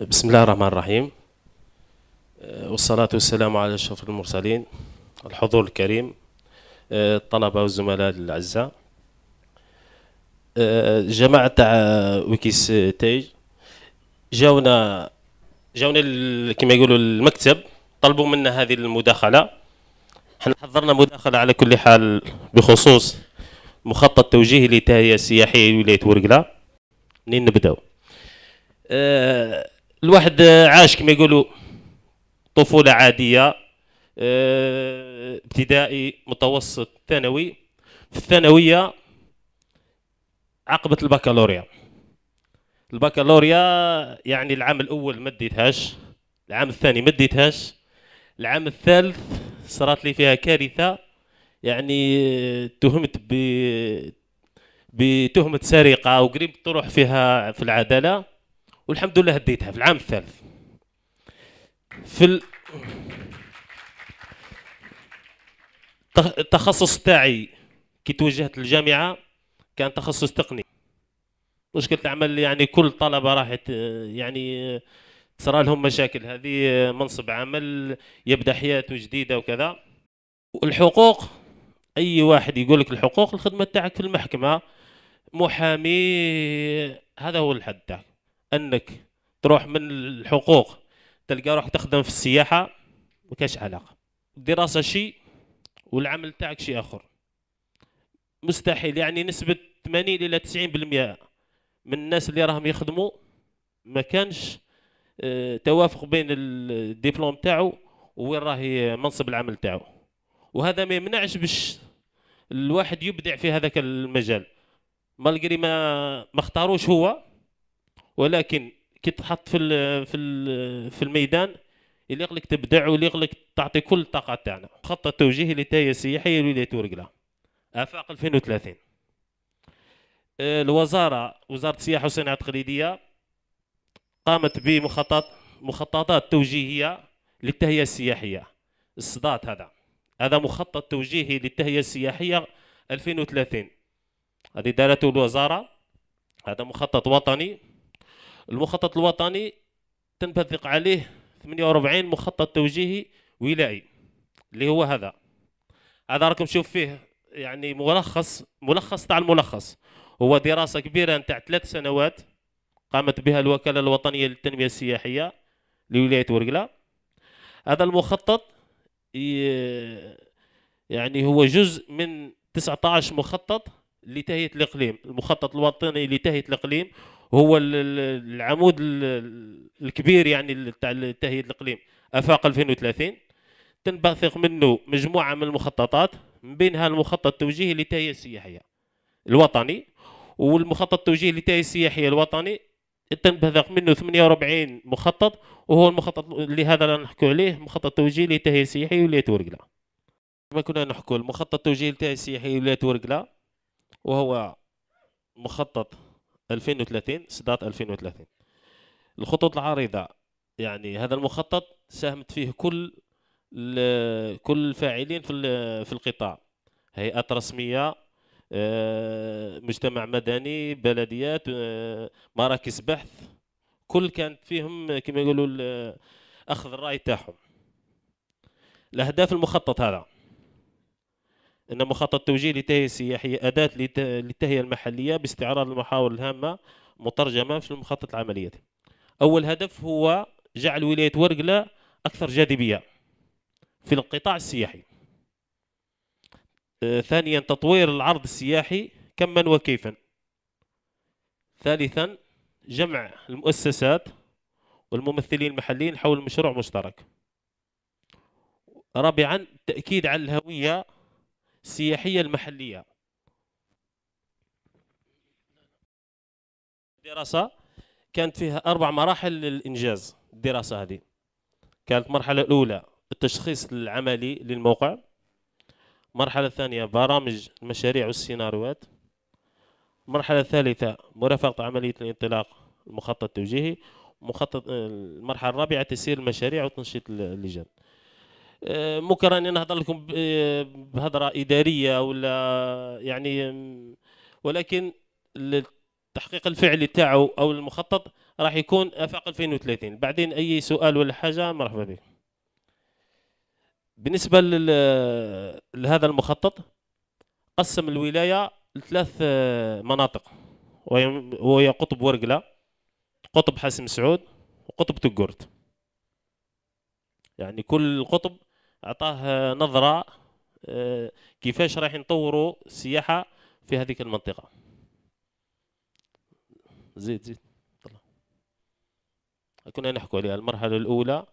بسم الله الرحمن الرحيم آه، والصلاة والسلام على أشرف المرسلين الحضور الكريم آه، الطلبة والزملاء الأعزاء آه، جماعة تاع ويكيس تيج جاونا جاونا كما يقولوا المكتب طلبوا منا هذه المداخلة حنا حضرنا مداخلة على كل حال بخصوص مخطط توجيهي للتهيئة السياحية لولاية ورقلة منين نبداو الواحد عاش كما يقولوا طفوله عاديه آه، ابتدائي متوسط ثانوي في الثانويه عقبه البكالوريا البكالوريا يعني العام الاول ما ديتهاش العام الثاني ما ديتهاش العام الثالث صارت لي فيها كارثه يعني آه، تهمت ب بتهمه سرقه وقريب تروح فيها في العداله والحمد لله هديتها في العام الثالث في التخصص تاعي كي توجهت للجامعة كان تخصص تقني مشكلة العمل يعني كل طلبة راحت يعني صار لهم مشاكل هذه منصب عمل يبدأ حياته جديدة وكذا والحقوق أي واحد يقول لك الحقوق الخدمة تاعك في المحكمة محامي هذا هو الحد تاعك انك تروح من الحقوق تلقى روحك تخدم في السياحه ما كاش علاقه الدراسه شيء والعمل تاعك شيء اخر مستحيل يعني نسبه 80 الى 90% من الناس اللي راهم يخدموا ما كانش آه، توافق بين الدبلوم تاعو وين راهي منصب العمل تاعو وهذا ما يمنعش باش الواحد يبدع في هذاك المجال مالغري ما ما اختاروش هو ولكن كي تحط في ال في ال في الميدان اللي يغلق تبدع واللي يغلق تعطي كل الطاقه تاعنا خط التوجيه للتاية السياحيه لولايه ورقله افاق 2030 آه، الوزاره وزاره السياحه والصناعه التقليديه قامت بمخطط مخططات توجيهيه للتهيئه السياحيه الصداط هذا هذا مخطط توجيهي للتهيئه السياحيه 2030 هذه دارته الوزاره هذا مخطط وطني المخطط الوطني تنبثق عليه 48 مخطط توجيهي ولائي اللي هو هذا هذا راكم تشوف فيه يعني ملخص ملخص تاع الملخص هو دراسه كبيره نتاع ثلاث سنوات قامت بها الوكاله الوطنيه للتنميه السياحيه لولايه ورقله هذا المخطط يعني هو جزء من 19 مخطط لتهيئه الاقليم المخطط الوطني لتهيئه الاقليم وهو العمود الكبير يعني تاع تهيئه الاقليم افاق 2030 تنبثق منه مجموعه من المخططات من بينها المخطط التوجيهي للتهيئه السياحيه الوطني والمخطط التوجيهي للتهيئه السياحيه الوطني تنبثق منه 48 مخطط وهو المخطط اللي هذا اللي نحكوا عليه مخطط توجيهي للتهيئه السياحيه ولايه ورقله كما كنا نحكوا المخطط التوجيهي للتهيئه السياحيه ولايه ورقله وهو مخطط 2030 سدات 2030 الخطوط العريضة يعني هذا المخطط ساهمت فيه كل كل الفاعلين في في القطاع هيئات رسمية آه، مجتمع مدني بلديات آه، مراكز بحث كل كانت فيهم كما يقولوا اخذ الراي تاعهم الاهداف المخطط هذا أن مخطط توجيه للتهيئة السياحية أداة للتهيئة المحلية باستعراض المحاور الهامة مترجمة في المخطط العملياتي أول هدف هو جعل ولاية ورقلة أكثر جاذبية في القطاع السياحي آه، ثانيا تطوير العرض السياحي كما وكيفا ثالثا جمع المؤسسات والممثلين المحليين حول مشروع مشترك رابعا التأكيد على الهوية السياحية المحلية دراسة كانت فيها أربع مراحل للإنجاز الدراسة هذه كانت مرحلة الأولى التشخيص العملي للموقع مرحلة الثانية برامج المشاريع والسيناريوهات المرحلة الثالثة مرافقة عملية الانطلاق المخطط التوجيهي مخطط المرحلة الرابعة تسير المشاريع وتنشيط اللجان آه، ممكن راني نهضر لكم آه، بهضره اداريه ولا يعني ولكن التحقيق الفعلي تاعو او المخطط راح يكون افاق 2030 بعدين اي سؤال ولا حاجه مرحبا بك بالنسبه لهذا المخطط قسم الولايه لثلاث آه، مناطق وهي قطب ورقله قطب حاسم سعود وقطب تقرت يعني كل قطب اعطاه نظره آه، كيفاش راح نطوروا السياحه في هذيك المنطقه زيد زيد كنا نحكوا عليها المرحله الاولى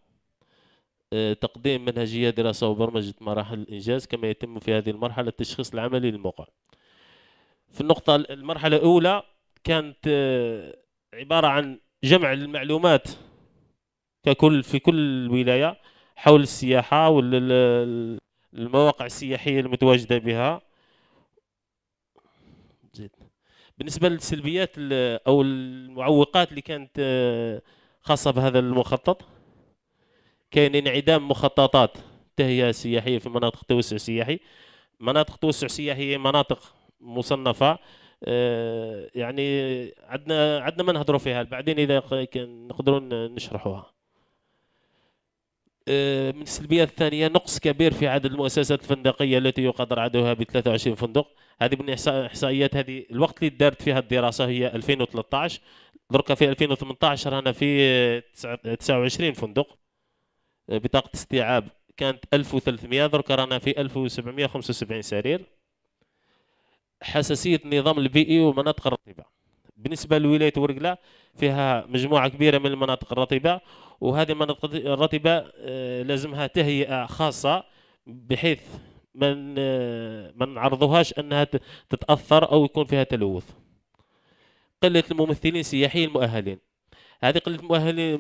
آه، تقديم منهجية دراسة وبرمجة مراحل الإنجاز كما يتم في هذه المرحلة التشخيص العملي للموقع في النقطة المرحلة الأولى كانت آه، عبارة عن جمع المعلومات ككل في كل ولاية حول السياحة والمواقع السياحية المتواجدة بها زيد. بالنسبة للسلبيات أو المعوقات اللي كانت آه، خاصة بهذا المخطط كاين انعدام مخططات تهيئة سياحية في مناطق توسع سياحي مناطق توسع سياحي هي مناطق مصنفة آه، يعني عندنا عندنا ما نهضروا فيها بعدين إذا نقدروا نشرحوها آه، من السلبيات الثانية نقص كبير في عدد المؤسسات الفندقية التي يقدر عددها ب 23 فندق هذه من إحصائيات هذه الوقت اللي دارت فيها الدراسة هي 2013 دركا في 2018 رانا في 29 فندق آه، بطاقة استيعاب كانت 1300 دركا رانا في 1775 سرير حساسية النظام البيئي والمناطق الرطبة بالنسبة لولاية ورقلة فيها مجموعة كبيرة من المناطق الرطبة وهذه المناطق الرطبه آه، لازمها تهيئه خاصه بحيث من آه، ما نعرضوهاش انها تتاثر او يكون فيها تلوث قله الممثلين السياحيين المؤهلين هذه قله المؤهلين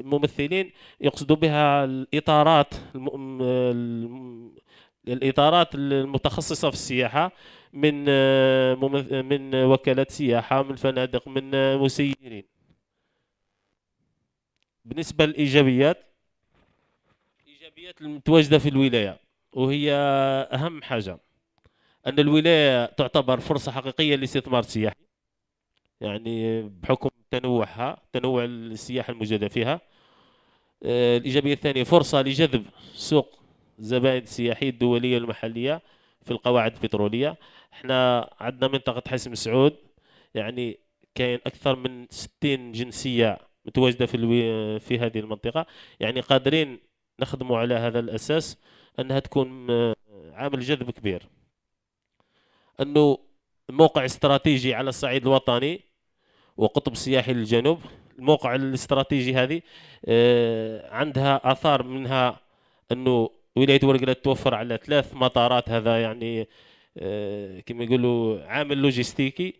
الممثلين يقصدوا بها الاطارات الاطارات المتخصصه في السياحه من آه، من وكالات سياحه من فنادق من مسيرين بالنسبة للإيجابيات الإيجابيات المتواجدة في الولاية وهي أهم حاجة أن الولاية تعتبر فرصة حقيقية للاستثمار السياحي يعني بحكم تنوعها تنوع السياحة الموجودة فيها آه، الإيجابية الثانية فرصة لجذب سوق الزبائن السياحية الدولية المحلية في القواعد البترولية احنا عندنا منطقة حسم سعود يعني كاين أكثر من 60 جنسية متواجده في الوي في هذه المنطقه يعني قادرين نخدموا على هذا الاساس انها تكون آه، عامل جذب كبير انه موقع استراتيجي على الصعيد الوطني وقطب سياحي للجنوب الموقع الاستراتيجي هذه آه، عندها اثار منها انه ولايه ورقله توفر على ثلاث مطارات هذا يعني آه، كما يقولوا عامل لوجستيكي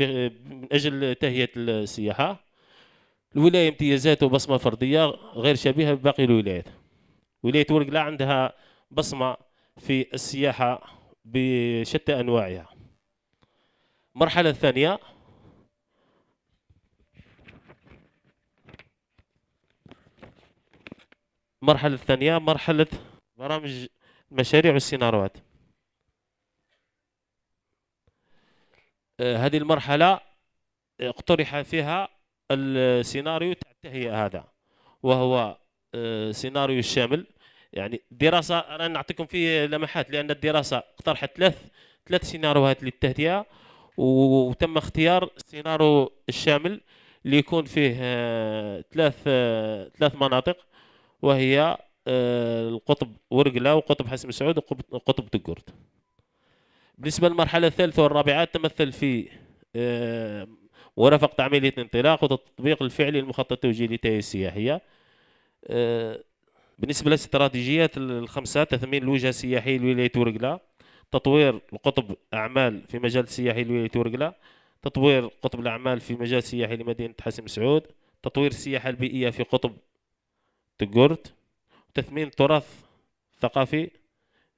من اجل تهيئه السياحه الولاية امتيازات وبصمة فردية غير شبيهة بباقي الولايات ولاية ورقلة عندها بصمة في السياحة بشتى أنواعها المرحلة الثانية المرحلة الثانية مرحلة برامج المشاريع والسيناريوهات آه، هذه المرحلة اقترح فيها السيناريو تاع التهيئه هذا وهو آه، سيناريو الشامل يعني دراسه رانا نعطيكم فيه لمحات لان الدراسه اقترحت ثلاث ثلاث سيناريوهات للتهدئه وتم اختيار السيناريو الشامل اللي يكون فيه آه، ثلاث آه، ثلاث مناطق وهي القطب ورقلة وقطب حسن سعود وقطب دقورت بالنسبة للمرحلة الثالثة والرابعة تمثل في ورفقت عملية الانطلاق وتطبيق الفعلي للمخطط التوجيهي للتهيئة آه، السياحية بالنسبة لاستراتيجيات الخمسة تثمين الوجهة السياحية لولاية ورقلة تطوير القطب أعمال في مجال السياحي لولاية ورقلة تطوير قطب الأعمال في مجال السياحي لمدينة حسن سعود تطوير السياحة البيئية في قطب تقرت تثمين التراث الثقافي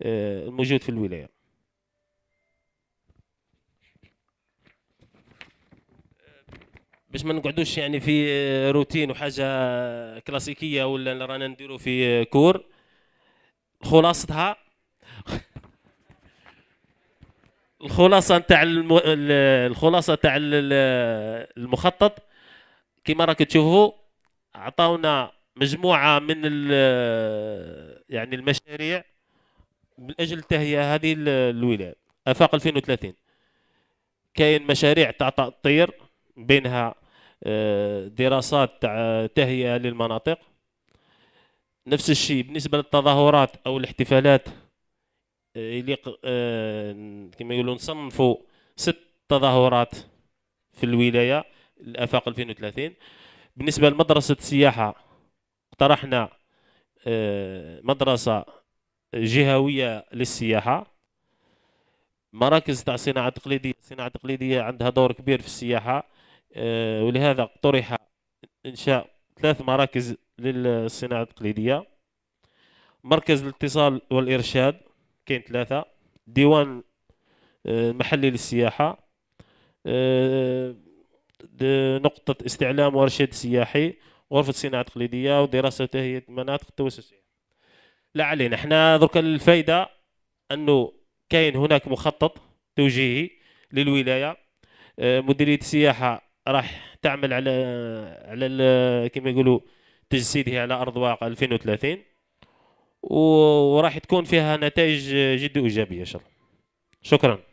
آه، الموجود في الولاية باش ما نقعدوش يعني في روتين وحاجه كلاسيكيه ولا رانا نديرو في كور خلاصتها الخلاصه نتاع الخلاصه تاع المخطط كما راك تشوفوا عطاونا مجموعه من يعني المشاريع من اجل تهيئه هذه الولايه افاق 2030 كاين مشاريع تاع تاطير بينها آه، دراسات تاع آه، تهيئه للمناطق نفس الشيء بالنسبه للتظاهرات او الاحتفالات آه، اللي كما يقولون صنفوا ست تظاهرات في الولايه الافاق 2030 بالنسبه لمدرسه السياحه اقترحنا مدرسه جهويه للسياحه مراكز تاع صناعه تقليديه صناعه تقليديه عندها دور كبير في السياحه آه، ولهذا اقترح إنشاء ثلاث مراكز للصناعة التقليدية مركز الاتصال والإرشاد كاين ثلاثة ديوان آه، محلي للسياحة آه، نقطة استعلام وارشاد سياحي غرفة صناعة تقليدية ودراسة هي مناطق التوسع لا علينا احنا درك الفايدة انه كاين هناك مخطط توجيهي للولاية مديرية السياحة راح تعمل على على كما يقولوا تجسيده على ارض واقع 2030 وراح تكون فيها نتائج جد ايجابيه ان شاء الله شكرا